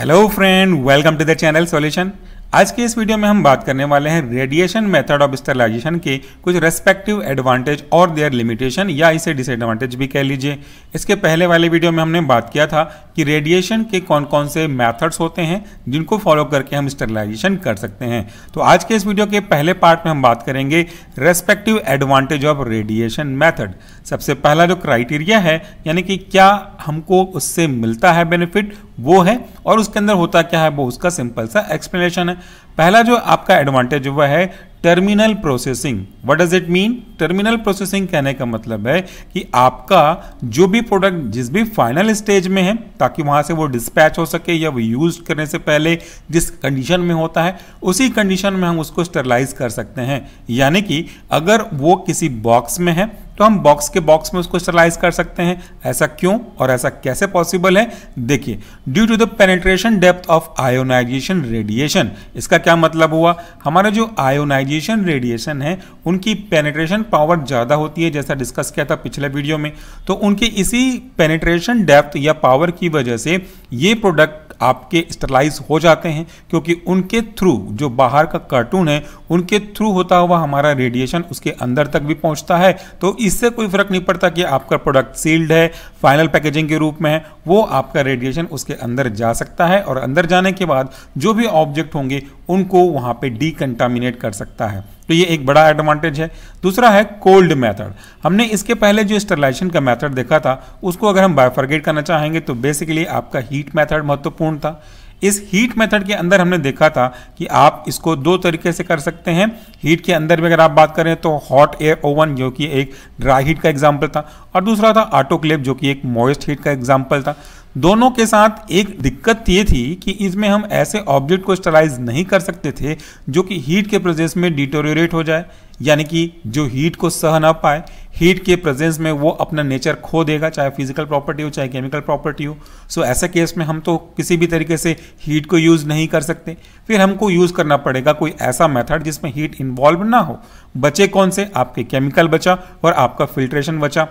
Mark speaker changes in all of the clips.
Speaker 1: hello friend welcome to the channel solution आज के इस वीडियो में हम बात करने वाले हैं रेडिएशन मेथड ऑफ स्टरलाइजेशन के कुछ रेस्पेक्टिव एडवांटेज और देयर लिमिटेशन या इसे डिसएडवांटेज भी कह लीजिए इसके पहले वाले वीडियो में हमने बात किया था कि रेडिएशन के कौन कौन से मेथड्स होते हैं जिनको फॉलो करके हम स्टरलाइजेशन कर सकते हैं तो आज के इस वीडियो के पहले पार्ट में हम बात करेंगे respective advantage of radiation method सबसे पहला जो क्राइटेरिया है यानी कि क्या हमको उससे मिलता है बेनिफिट वो है और उसके अंदर होता क्या है वो उसका सिंपल सा एक्सप्लेनेशन है पहला जो आपका एडवांटेज वह है terminal processing what does it mean terminal processing कहने का मतलब है कि आपका जो भी प्रोडक्ट जिस भी फाइनल स्टेज में है ताकि वहां से वो डिस्पैच हो सके या वो यूज करने से पहले जिस कंडीशन में होता है उसी कंडीशन में हम उसको स्टरलाइज कर सकते हैं यानी कि अगर वो किसी बॉक्स में है तो हम बॉक्स के बॉक्स में उसको स्टरलाइज कर सकते हैं ऐसा क्यों और ऐसा कैसे पॉसिबल है देखिए due to the penetration depth of ionization radiation इसका क्या मतलब हुआ हमारा जो आयोनाइजेशन रेडिएशन है उनकी पेनेट्रेशन पावर ज़्यादा होती है जैसा डिस्कस किया था पिछले वीडियो में तो उनके इसी पेनेट्रेशन डेप्थ या पावर की वजह से ये प्रोडक्ट आपके स्टरलाइज हो जाते हैं क्योंकि उनके थ्रू जो बाहर का कार्टून है उनके थ्रू होता हुआ हमारा रेडिएशन उसके अंदर तक भी पहुंचता है तो इससे कोई फर्क नहीं पड़ता कि आपका प्रोडक्ट सील्ड है फाइनल पैकेजिंग के रूप में है वो आपका रेडिएशन उसके अंदर जा सकता है और अंदर जाने के बाद जो भी ऑब्जेक्ट होंगे उनको वहाँ पे डीकंटामिनेट कर सकता है तो ये एक बड़ा एडवांटेज है दूसरा है कोल्ड मेथड हमने इसके पहले जो स्टरलाइजेशन का मेथड देखा था उसको अगर हम बायफर्गेट करना चाहेंगे तो बेसिकली आपका हीट मेथड महत्वपूर्ण था इस हीट मेथड के अंदर हमने देखा था कि आप इसको दो तरीके से कर सकते हैं हीट के अंदर भी अगर आप बात करें तो हॉट एयर ओवन जो कि एक ड्राई हीट का एग्जाम्पल था और दूसरा था ऑटोक्लेव जो कि एक मॉइस्ट हीट का एग्जाम्पल था दोनों के साथ एक दिक्कत ये थी कि इसमें हम ऐसे ऑब्जेक्ट को स्टराइज नहीं कर सकते थे जो कि हीट के प्रेजेंस में डिटोरेट हो जाए यानी कि जो हीट को सह ना पाए हीट के प्रेजेंस में वो अपना नेचर खो देगा चाहे फिजिकल प्रॉपर्टी हो चाहे केमिकल प्रॉपर्टी हो सो ऐसे केस में हम तो किसी भी तरीके से हीट को यूज़ नहीं कर सकते फिर हमको यूज़ करना पड़ेगा कोई ऐसा मेथड जिसमें हीट इन्वॉल्व ना हो बचे कौन से आपके केमिकल बचा और आपका फिल्ट्रेशन बचा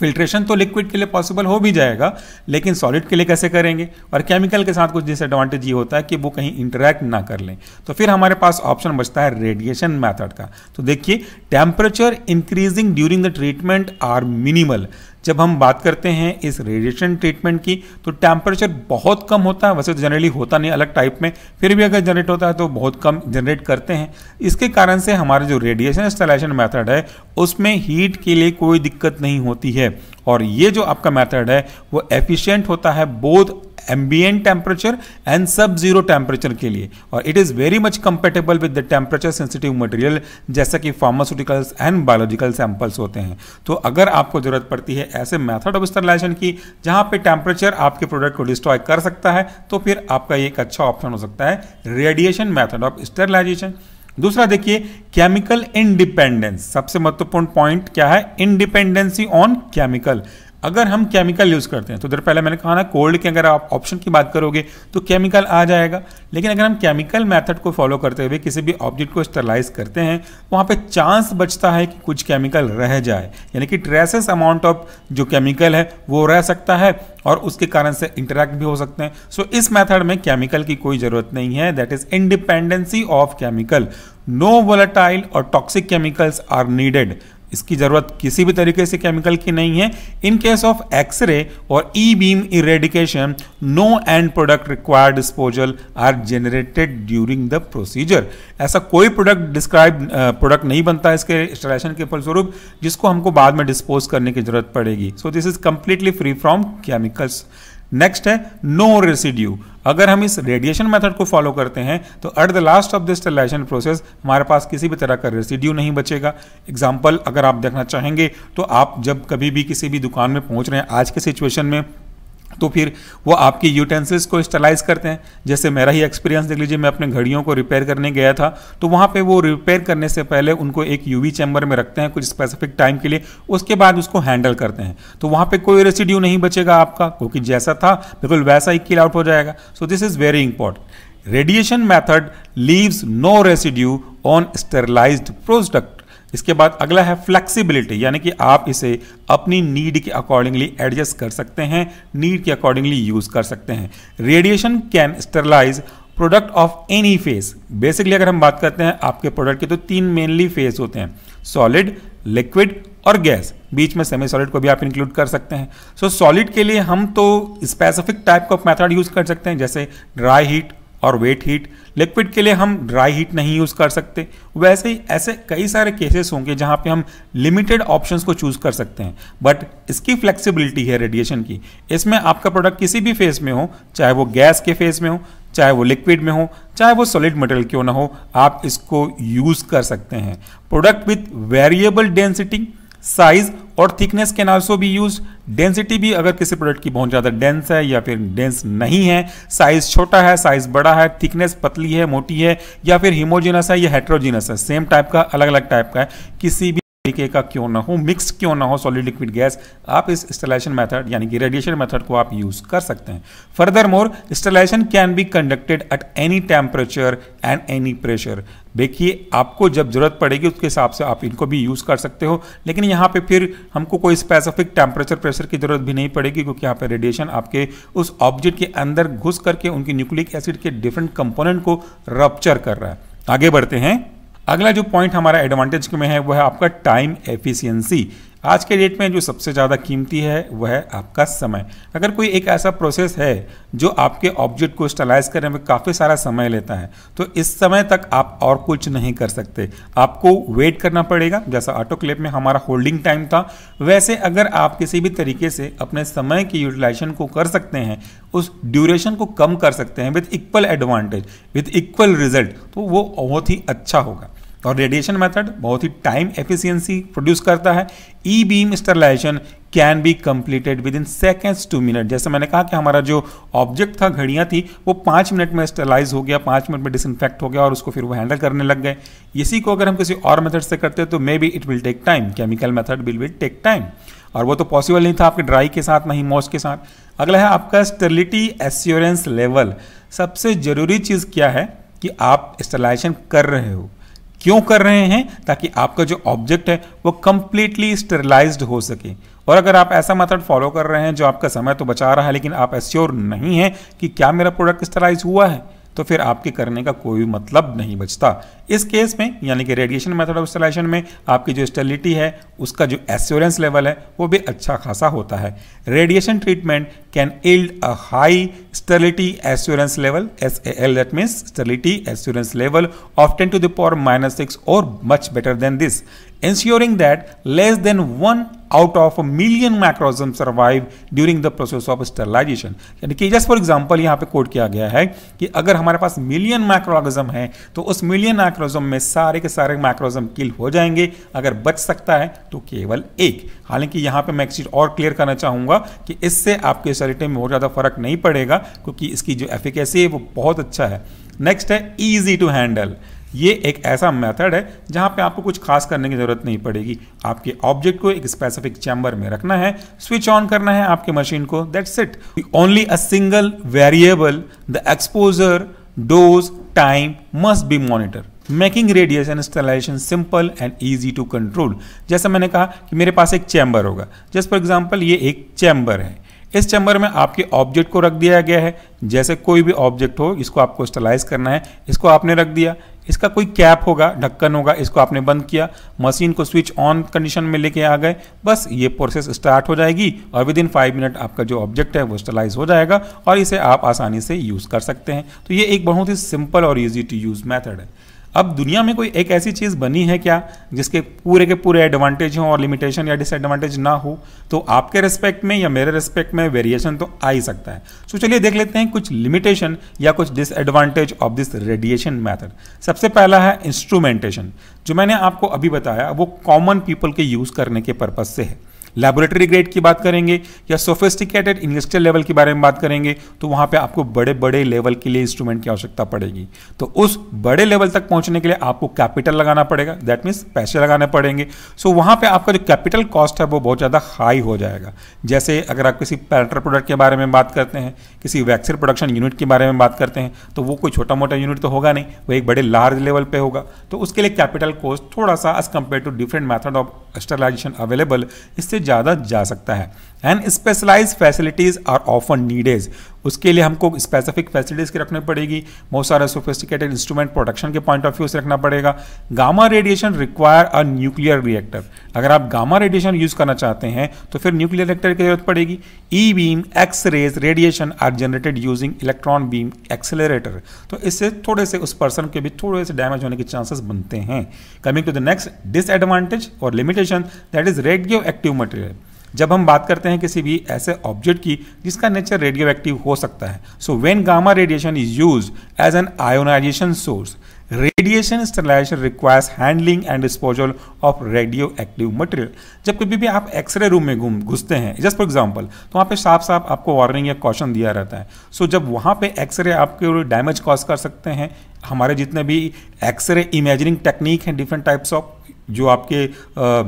Speaker 1: फिल्ट्रेशन तो लिक्विड के लिए पॉसिबल हो भी जाएगा लेकिन सॉलिड के लिए कैसे करेंगे और केमिकल के साथ कुछ डिसएडवांटेज ये होता है कि वो कहीं इंटरेक्ट ना कर लें तो फिर हमारे पास ऑप्शन बचता है रेडिएशन मैथड का तो देखिए temperature increasing during the treatment are minimal जब हम बात करते हैं इस रेडिएशन ट्रीटमेंट की तो टेम्परेचर बहुत कम होता है वैसे तो जनरली होता नहीं अलग टाइप में फिर भी अगर जनरेट होता है तो बहुत कम जनरेट करते हैं इसके कारण से हमारा जो रेडिएशन इंस्टॉलेशन मैथड है उसमें हीट के लिए कोई दिक्कत नहीं होती है और ये जो आपका मेथड है वो एफिशिएंट होता है both ambient temperature and sub zero temperature के लिए और it is very much compatible with the temperature sensitive material जैसा कि फार्मास्यूटिकल्स एंड बायोलॉजिकल सैंपल्स होते हैं तो अगर आपको ज़रूरत पड़ती है ऐसे मैथड ऑफ स्टरलाइजेशन की जहां पे टेम्परेचर आपके प्रोडक्ट को डिस्ट्रॉय कर सकता है तो फिर आपका एक अच्छा ऑप्शन हो सकता है रेडिएशन मैथड ऑफ स्टरलाइजेशन दूसरा देखिए केमिकल इंडिपेंडेंस सबसे महत्वपूर्ण पॉइंट क्या है इंडिपेंडेंसी ऑन केमिकल अगर हम केमिकल यूज़ करते हैं तो इधर पहले मैंने कहा ना कोल्ड के अगर आप ऑप्शन की बात करोगे तो केमिकल आ जाएगा लेकिन अगर हम केमिकल मेथड को फॉलो करते हुए किसी भी ऑब्जेक्ट को स्टरलाइज करते हैं वहाँ पे चांस बचता है कि कुछ केमिकल रह जाए यानी कि ट्रेसेस अमाउंट ऑफ जो केमिकल है वो रह सकता है और उसके कारण से इंटरेक्ट भी हो सकते हैं सो so, इस मेथड में केमिकल की कोई ज़रूरत नहीं है that is independency of chemical no volatile और टॉक्सिक केमिकल्स आर नीडेड इसकी ज़रूरत किसी भी तरीके से केमिकल की नहीं है इन केस ऑफ एक्सरे और e beam eradication no end product required disposal are generated during the procedure ऐसा कोई प्रोडक्ट डिस्क्राइब प्रोडक्ट नहीं बनता है इसके इंस्टॉलेशन के फलस्वरूप जिसको हमको बाद में डिस्पोज करने की जरूरत पड़ेगी so this is completely free from chemicals next है नो रेसिड्यू अगर हम इस रेडिएशन मेथड को फॉलो करते हैं तो at the last of this sterilisation process हमारे पास किसी भी तरह का रेसिड्यू नहीं बचेगा एग्जाम्पल अगर आप देखना चाहेंगे तो आप जब कभी भी किसी भी दुकान में पहुंच रहे हैं आज के सिचुएशन में तो फिर वो आपके यूटेंसिल्स को स्टलाइज करते हैं जैसे मेरा ही एक्सपीरियंस देख लीजिए मैं अपने घड़ियों को रिपेयर करने गया था तो वहाँ पे वो रिपेयर करने से पहले उनको एक यूवी चैम्बर में रखते हैं कुछ स्पेसिफिक टाइम के लिए उसके बाद उसको हैंडल करते हैं तो वहाँ पे कोई रेसिड्यू नहीं बचेगा आपका क्योंकि जैसा था बिल्कुल वैसा ही किल आउट हो जाएगा so this is very important radiation method leaves no residue on sterilise product इसके बाद अगला है फ्लेक्सिबिलिटी यानी कि आप इसे अपनी नीड के अकॉर्डिंगली एडजस्ट कर सकते हैं नीड के अकॉर्डिंगली यूज कर सकते हैं radiation can sterilise product of any phase basically अगर हम बात करते हैं आपके प्रोडक्ट के तो तीन मेनली फेस होते हैं सॉलिड लिक्विड और गैस बीच में सेमी सॉलिड को भी आप इंक्लूड कर सकते हैं सो so, सॉलिड के लिए हम तो स्पेसिफिक टाइप का मेथड यूज कर सकते हैं जैसे ड्राई हीट और वेट हीट लिक्विड के लिए हम ड्राई हीट नहीं यूज़ कर सकते वैसे ही ऐसे कई सारे केसेस होंगे जहाँ पे हम लिमिटेड ऑप्शंस को चूज़ कर सकते हैं बट इसकी फ्लेक्सिबिलिटी है रेडिएशन की इसमें आपका प्रोडक्ट किसी भी फेज़ में हो चाहे वो गैस के फेज़ में हो चाहे वो लिक्विड में हो चाहे वो सॉलिड मटेरियल क्यों ना हो आप इसको यूज़ कर सकते हैं product with variable density size और थिकनेस कैन ऑल्सो भी यूज डेंसिटी भी अगर किसी प्रोडक्ट की बहुत ज़्यादा डेंस है या फिर डेंस नहीं है साइज छोटा है साइज बड़ा है थिकनेस पतली है मोटी है या फिर हिमोजिनस है या हेट्रोजिनस है सेम टाइप का अलग अलग टाइप का है किसी भी तरीके का क्यों ना हो मिक्स क्यों ना हो सॉलिड लिक्विड गैस आप इस स्टेलाइशन मेथड यानी कि रेडिएशन मेथड को आप यूज कर सकते हैं furthermore sterilisation can be conducted at any temperature and any pressure देखिए आपको जब जरूरत पड़ेगी उसके हिसाब से आप इनको भी यूज़ कर सकते हो लेकिन यहाँ पे फिर हमको कोई स्पेसिफिक टेम्परेचर प्रेशर की ज़रूरत भी नहीं पड़ेगी क्योंकि यहाँ पे रेडिएशन आपके उस ऑब्जेक्ट के अंदर घुस करके उनकी न्यूक्लिक एसिड के डिफरेंट कंपोनेंट को रप्चर कर रहा है आगे बढ़ते हैं अगला जो पॉइंट हमारा एडवांटेज में है वह है आपका टाइम एफिशिएंसी आज के डेट में जो सबसे ज़्यादा कीमती है वह है आपका समय अगर कोई एक ऐसा प्रोसेस है जो आपके ऑब्जेक्ट को स्टलाइज करने में काफ़ी सारा समय लेता है तो इस समय तक आप और कुछ नहीं कर सकते आपको वेट करना पड़ेगा जैसा ऑटो क्लेप में हमारा होल्डिंग टाइम था वैसे अगर आप किसी भी तरीके से अपने समय की यूटिलाइजेशन को कर सकते हैं उस ड्यूरेशन को कम कर सकते हैं with equal advantage with equal result तो वो बहुत ही अच्छा होगा और रेडिएशन मेथड बहुत ही टाइम एफिशिएंसी प्रोड्यूस करता है e beam sterilisation can be completed within seconds to minute जैसे मैंने कहा कि हमारा जो ऑब्जेक्ट था घड़ियाँ थी वो पाँच मिनट में स्टरलाइज हो गया पाँच मिनट में डिसइनफेक्ट हो गया और उसको फिर वो हैंडल करने लग गए इसी को अगर हम किसी और मेथड से करते तो maybe it will take time chemical method will will take time और वो तो पॉसिबल नहीं था आपके ड्राई के साथ नहीं ही मॉस के साथ अगला है आपका स्टर्लिटी एश्योरेंस लेवल सबसे ज़रूरी चीज़ क्या है कि आप स्टरलाइजेशन कर रहे हो क्यों कर रहे हैं ताकि आपका जो ऑब्जेक्ट है वो कंप्लीटली स्टेरलाइज्ड हो सके और अगर आप ऐसा मेथड फॉलो कर रहे हैं जो आपका समय तो बचा रहा है लेकिन आप एश्योर नहीं है कि क्या मेरा प्रोडक्ट स्टेलाइज हुआ है तो फिर आपके करने का कोई मतलब नहीं बचता इस केस में यानी कि रेडिएशन मेथड ऑफ स्टेलाइजेशन में आपकी जो स्टेलिटी है उसका जो एश्योरेंस लेवल है वो भी अच्छा खासा होता है radiation treatment can yield a high sterility assurance level S A L that means sterility assurance level of ten to the power minus six और much better than this ensuring that less than one out of a million microorganism survive during the process of sterilisation यानी कि just for example यहाँ पे coat किया गया है कि अगर हमारे पास मिलियन माइक्रोऑर्गेजम है तो उस मिलियन माइक्रोजम में सारे के सारे माइक्रोजम किल हो जाएंगे अगर बच सकता है तो केवल एक हालांकि यहाँ पे मैं एक चीज़ और क्लियर करना चाहूंगा कि इससे आपके शरीर में बहुत ज़्यादा फर्क नहीं पड़ेगा क्योंकि इसकी जो एफिकेसी है वो बहुत अच्छा है नेक्स्ट है ईजी टू हैंडल ये एक ऐसा मेथड है जहाँ पे आपको कुछ खास करने की ज़रूरत नहीं पड़ेगी आपके ऑब्जेक्ट को एक स्पेसिफिक चैम्बर में रखना है स्विच ऑन करना है आपके मशीन को that's it only a single variable the exposure dose time must be monitor making radius and installation simple and easy to control जैसा मैंने कहा कि मेरे पास एक चैम्बर होगा जस्ट फॉर एग्जाम्पल ये एक चैम्बर है इस चैम्बर में आपके ऑब्जेक्ट को रख दिया गया है जैसे कोई भी ऑब्जेक्ट हो इसको आपको स्टलाइज करना है इसको आपने रख दिया इसका कोई कैप होगा ढक्कन होगा इसको आपने बंद किया मशीन को स्विच ऑन कंडीशन में लेके आ गए बस ये प्रोसेस स्टार्ट हो जाएगी और विद इन फाइव मिनट आपका जो ऑब्जेक्ट है वो स्टलाइज हो जाएगा और इसे आप आसानी से यूज़ कर सकते हैं तो ये एक बहुत ही सिंपल और ईजी टू यूज़ मैथड है अब दुनिया में कोई एक ऐसी चीज़ बनी है क्या जिसके पूरे के पूरे एडवांटेज हों और लिमिटेशन या डिसएडवांटेज ना हो तो आपके रिस्पेक्ट में या मेरे रिस्पेक्ट में वेरिएशन तो आ ही सकता है सो चलिए देख लेते हैं कुछ लिमिटेशन या कुछ disadvantage of this radiation method सबसे पहला है इंस्ट्रूमेंटेशन जो मैंने आपको अभी बताया वो कॉमन पीपल के यूज़ करने के पर्पज़ से है लेबोरेटरी ग्रेड की बात करेंगे या सोफिस्टिकेटेड इंडस्ट्रियल लेवल के बारे में बात करेंगे तो वहाँ पे आपको बड़े बड़े लेवल के लिए इंस्ट्रूमेंट की आवश्यकता पड़ेगी तो उस बड़े लेवल तक पहुँचने के लिए आपको कैपिटल लगाना पड़ेगा दैट मीन्स पैसे लगाने पड़ेंगे सो so, वहाँ पर आपका जो कैपिटल कॉस्ट है वो बहुत ज़्यादा हाई हो जाएगा जैसे अगर आप किसी पैरेटर प्रोडक्ट के बारे में बात करते हैं किसी वैक्सीन प्रोडक्शन यूनिट के बारे में बात करते हैं तो वो कोई छोटा मोटा यूनिट तो होगा नहीं वो एक बड़े लार्ज लेवल पे होगा तो उसके लिए कैपिटल कॉस्ट थोड़ा सा as compare to different method of sterilisation available इससे ज़्यादा जा सकता है and specialise facilities are often needs उसके लिए हमको स्पेसिफिक फैसिलिटीज़ की रखनी पड़ेगी बहुत सारे सोफिस्टिकेटेड इंस्ट्रूमेंट प्रोडक्शन के पॉइंट ऑफ व्यू से रखना पड़ेगा gamma radiation require a nuclear reactor अगर आप गामा रेडिएशन यूज़ करना चाहते हैं तो फिर न्यूक्लियर रिएक्टर की जरूरत पड़ेगी e beam X rays radiation are generated using electron beam accelerator तो इससे थोड़े से उस पर्सन के भी थोड़े से डैमेज होने के चांसेस बनते हैं coming to the next disadvantage और limitation that is radio active material जब हम बात करते हैं किसी भी ऐसे ऑब्जेक्ट की जिसका नेचर रेडियो एक्टिव हो सकता है so when gamma radiation is use as an ionisation source radiation sterilisation requires handling and disposal of radio active material जब कभी भी आप एक्सरे रूम में घूम घुसते हैं जस्ट फॉर एग्जाम्पल तो वहाँ पे साफ साफ आपको वार्निंग या कॉशन दिया रहता है सो so, जब वहाँ पे एक्सरे आपके डैमेज कॉज कर सकते हैं हमारे जितने भी एक्सरे इमेजिनिंग टेक्निक हैं डिफरेंट टाइप्स ऑफ जो आपके आ,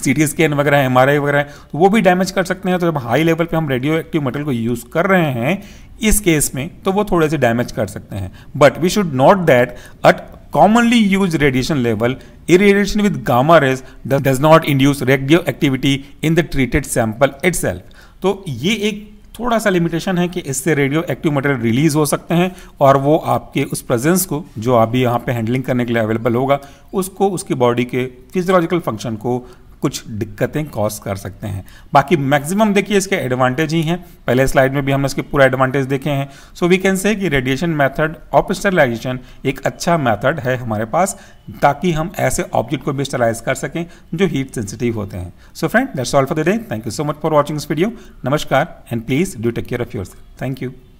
Speaker 1: सी टी स्कैन वगैरह एम आर आई वगैरह तो वो भी डैमेज कर सकते हैं तो जब हाई लेवल पे हम रेडियो एक्टिव मटेरियल को यूज़ कर रहे हैं इस केस में तो वो थोड़े से डैमेज कर सकते हैं but we should not that at commonly use radiation level irradiation with gamma gamma does not induce radio activity in the treated sample it तो ये एक थोड़ा सा लिमिटेशन है कि इससे रेडियो एक्टिव मटेरियल रिलीज हो सकते हैं और वो आपके उस प्रेजेंस को जो अभी यहाँ पे हैंडलिंग करने के लिए अवेलेबल होगा उसको उसकी बॉडी के फिजियोलॉजिकल फंक्शन को कुछ दिक्कतें कॉज कर सकते हैं बाकी मैक्सिमम देखिए इसके एडवांटेज ही हैं पहले स्लाइड में भी हमने इसके पूरा एडवांटेज देखे हैं सो वी कैन से कि रेडिएशन मेथड ऑफ स्टेलाइजेशन एक अच्छा मेथड है हमारे पास ताकि हम ऐसे ऑब्जेक्ट को भी स्टेलाइज कर सकें जो हीट सेंसिटिव होते हैं so friend that's all for the day thank you so much for watching this video नमस्कार and please do take care of your thank you